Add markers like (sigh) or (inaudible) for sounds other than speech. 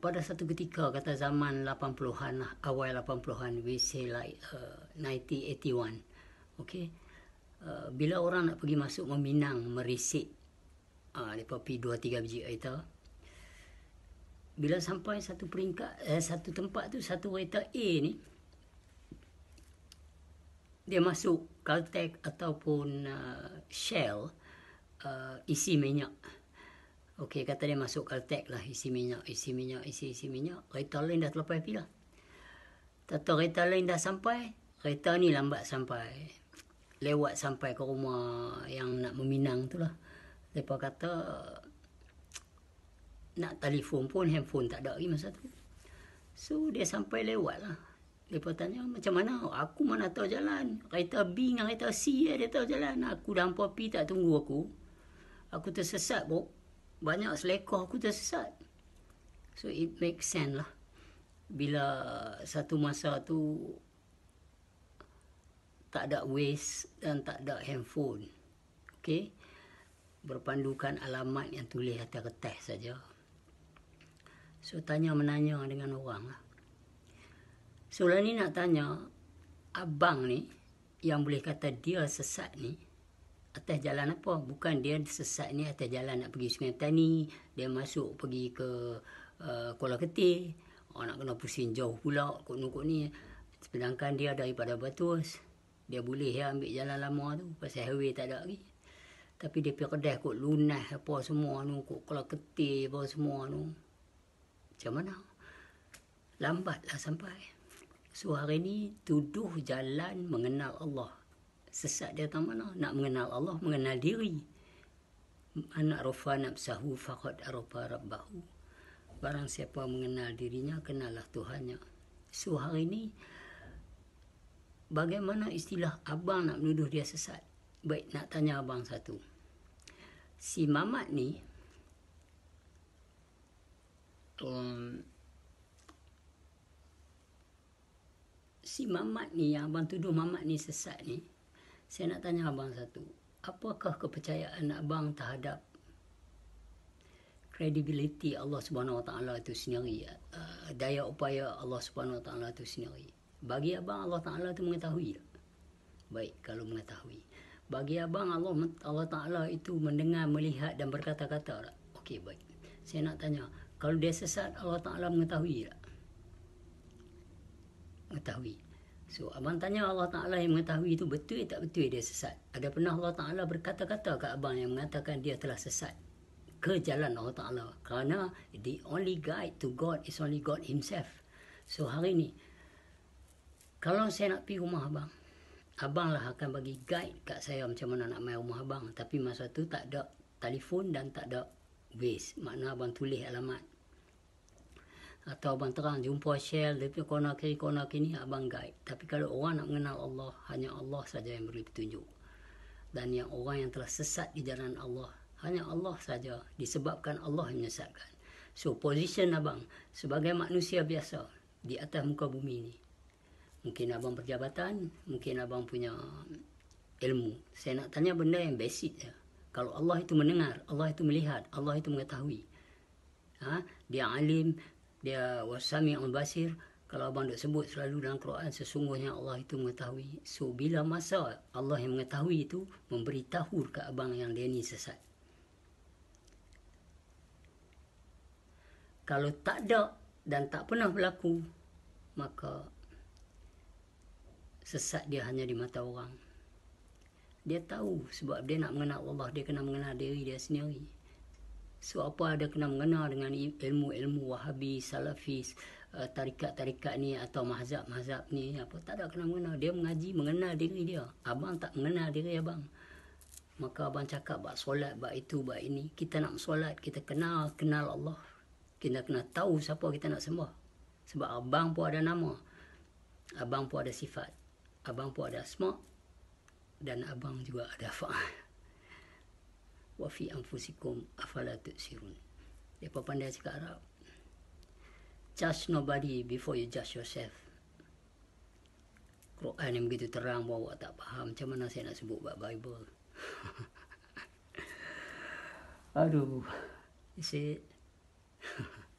pada satu ketika kata zaman 80-an lah, awal 80-an we say like uh, 1981 okey uh, bila orang nak pergi masuk meminang merisik uh, depa pi 2 3 biji kereta bila sampai satu peringkat eh, satu tempat tu satu kereta A ni dia masuk Caltech ataupun uh, Shell uh, isi minyak Okey kata dia masuk kaltek lah isi minyak, isi minyak, isi isi minyak. Kereta lain dah terlepas pergi lah. Tata kereta lain dah sampai, kereta ni lambat sampai. Lewat sampai ke rumah yang nak meminang tu lah. Lepas kata nak telefon pun handphone tak ada lagi masa tu. So dia sampai lewat lah. Lepas tanya macam mana aku mana tahu jalan. Kereta B dengan kereta C ya, dia tahu jalan. Aku dah hampa pergi tak tunggu aku. Aku tersesat bro banyak selekoh aku tersesat. So it makes sense lah. Bila satu masa tu tak ada waste dan tak ada handphone. Okay. Berpandukan alamat yang tulis atas kertas saja. So tanya-menanya dengan orang lah. So lah ni nak tanya, abang ni yang boleh kata dia sesat ni, atas jalan apa bukan dia sesat ni atas jalan nak pergi Sungai Tani dia masuk pergi ke uh, Kuala Ketir oh, nak kena pusing jauh pula kok ni kok ni sedangkan dia daripada Batus dia boleh ya ambil jalan lama tu pasal highway tak ada lagi tapi dia pergi kedai kok lunas apa semua tu kok Kuala Ketir apa semua tu macam mana lambatlah sampai so hari ni tuduh jalan mengenal Allah sesat dia atas mana nak mengenal Allah mengenal diri anak rufa nafsahu faqad arafa rabbahu barang siapa mengenal dirinya kenallah tuhannya so hari ini bagaimana istilah abang nak menuduh dia sesat baik nak tanya abang satu si mamat ni um, si mamat ni yang abang tuduh mamat ni sesat ni saya nak tanya abang satu. Apakah kepercayaan abang terhadap credibility Allah Subhanahu Wa Taala itu sendiri? Uh, daya upaya Allah Subhanahu Wa Taala itu sendiri. Bagi abang Allah Taala itu mengetahui. Baik kalau mengetahui. Bagi abang Allah Allah Taala itu mendengar, melihat dan berkata-kata. Okey baik. Saya nak tanya, kalau dia sesat Allah Taala mengetahui tak? Mengetahui. So abang tanya Allah Taala yang mengetahui itu betul tak betul dia sesat. Ada pernah Allah Taala berkata-kata ke abang yang mengatakan dia telah sesat ke jalan Allah Taala? Kerana the only guide to God is only God himself. So hari ini kalau saya nak pergi rumah abang Abang lah akan bagi guide kat saya macam mana nak main rumah abang. Tapi masa tu tak ada telefon dan tak ada base. Maknanya abang tulis alamat atau abang terang jumpa share lebih kona kiri kona kini abang guide tapi kalau orang nak mengenal Allah hanya Allah saja yang beri petunjuk dan yang orang yang telah sesat di jalan Allah hanya Allah saja disebabkan Allah yang menyesatkan so position abang sebagai manusia biasa di atas muka bumi ini mungkin abang berjabatan mungkin abang punya mm, ilmu saya nak tanya benda yang basic ya kalau Allah itu mendengar Allah itu melihat Allah itu mengetahui ha? dia alim dia wasami al basir kalau abang dok sebut selalu dalam Quran sesungguhnya Allah itu mengetahui so bila masa Allah yang mengetahui itu memberitahu ke abang yang dia ni sesat kalau tak ada dan tak pernah berlaku maka sesat dia hanya di mata orang dia tahu sebab dia nak mengenal Allah dia kena mengenal diri dia sendiri sebab apa ada kena-mengena dengan ilmu-ilmu wahabi, salafis, uh, tarikat-tarikat ni atau mazhab-mazhab ni apa tak ada kena-mengena dia mengaji mengenal diri dia abang tak mengenal diri abang maka abang cakap buat solat buat itu buat ini kita nak solat kita kenal kenal Allah kita kena tahu siapa kita nak sembah sebab abang pun ada nama abang pun ada sifat abang pun ada asma dan abang juga ada fa'al wa fi anfusikum afala tusirun. Depa pandai cakap Arab. Judge nobody before you judge yourself. Quran yang begitu terang bahawa awak tak faham macam mana saya nak sebut buat Bible. (laughs) Aduh. You (laughs)